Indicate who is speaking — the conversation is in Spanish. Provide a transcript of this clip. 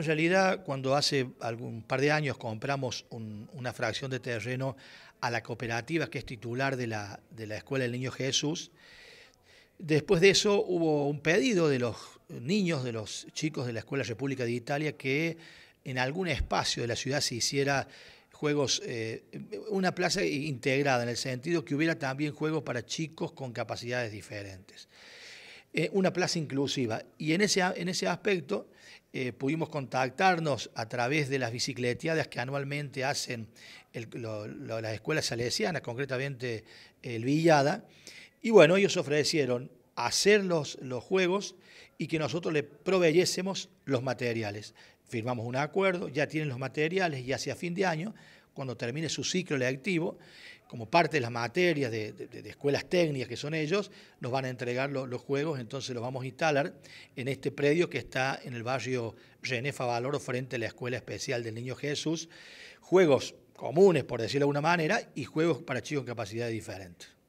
Speaker 1: En realidad, cuando hace algún par de años compramos una fracción de terreno a la cooperativa que es titular de la, Escuela del Niño Jesús, después de eso hubo un pedido de los niños, de los chicos de la Escuela República de Italia, que en algún espacio de la ciudad se hiciera juegos, eh, una plaza integrada en el sentido que hubiera también juegos para chicos con capacidades diferentes. Eh, una plaza inclusiva. Y en ese, en ese aspecto eh, pudimos contactarnos a través de las bicicleteadas que anualmente hacen las escuelas salesianas, concretamente eh, el Villada. Y bueno, ellos ofrecieron hacer los, los juegos y que nosotros le proveyésemos los materiales. Firmamos un acuerdo, ya tienen los materiales y hacia fin de año cuando termine su ciclo lectivo, como parte de las materias de, escuelas técnicas que son ellos, nos van a entregar los juegos, entonces los vamos a instalar en este predio que está en el barrio René Favaloro frente a la Escuela Especial del Niño Jesús, juegos comunes, por decirlo de alguna manera, y juegos para chicos con capacidades diferentes.